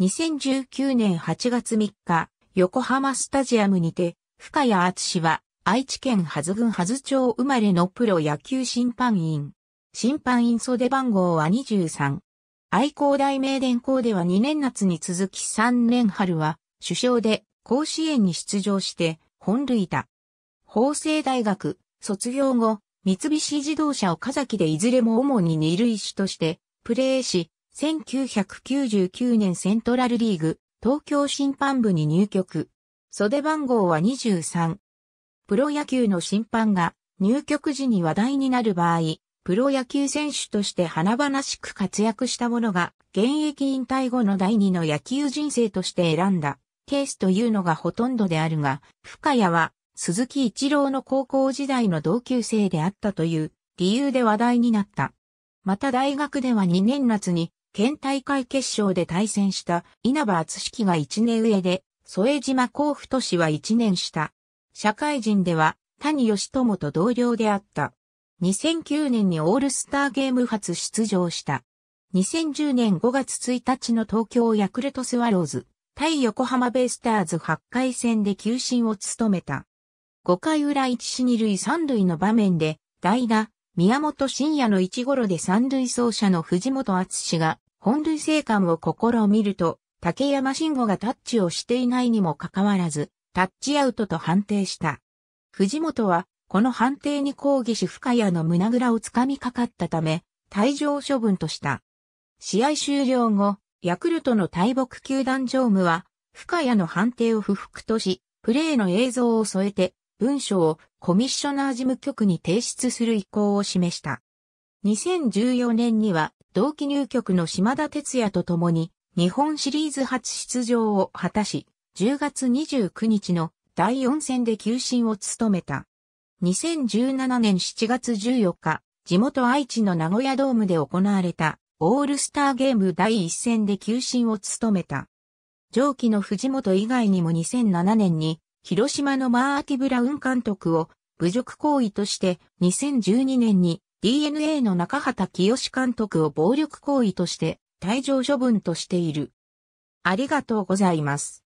2019年8月3日、横浜スタジアムにて、深谷敦は、愛知県はず郡はず町生まれのプロ野球審判員。審判員袖番号は23。愛工大名電校では2年夏に続き3年春は、首相で甲子園に出場して、本塁打。法政大学、卒業後、三菱自動車岡崎でいずれも主に二塁手として、プレーし、1999年セントラルリーグ、東京審判部に入局。袖番号は23。プロ野球の審判が入局時に話題になる場合、プロ野球選手として華々しく活躍した者が現役引退後の第二の野球人生として選んだケースというのがほとんどであるが、深谷は鈴木一郎の高校時代の同級生であったという理由で話題になった。また大学では2年夏に県大会決勝で対戦した稲葉厚式が1年上で、添島幸福都市は1年下。社会人では谷義友と同僚であった。2009年にオールスターゲーム初出場した。2010年5月1日の東京ヤクルトスワローズ、対横浜ベイスターズ8回戦で球審を務めた。5回裏1死2塁3塁の場面で、代打、宮本深也の1頃で3塁走者の藤本厚が、本塁生還を試みると、竹山慎吾がタッチをしていないにもかかわらず、タッチアウトと判定した。藤本は、この判定に抗議し深谷の胸ぐらをつかみかかったため、退場処分とした。試合終了後、ヤクルトの大木球団常務は、深谷の判定を不服とし、プレーの映像を添えて、文書をコミッショナー事務局に提出する意向を示した。2014年には同期入局の島田哲也と共に、日本シリーズ初出場を果たし、10月29日の第4戦で球審を務めた。2017年7月14日、地元愛知の名古屋ドームで行われたオールスターゲーム第1戦で球審を務めた。上記の藤本以外にも2007年に広島のマーアキ・ブラウン監督を侮辱行為として2012年に DNA の中畑清監督を暴力行為として退場処分としている。ありがとうございます。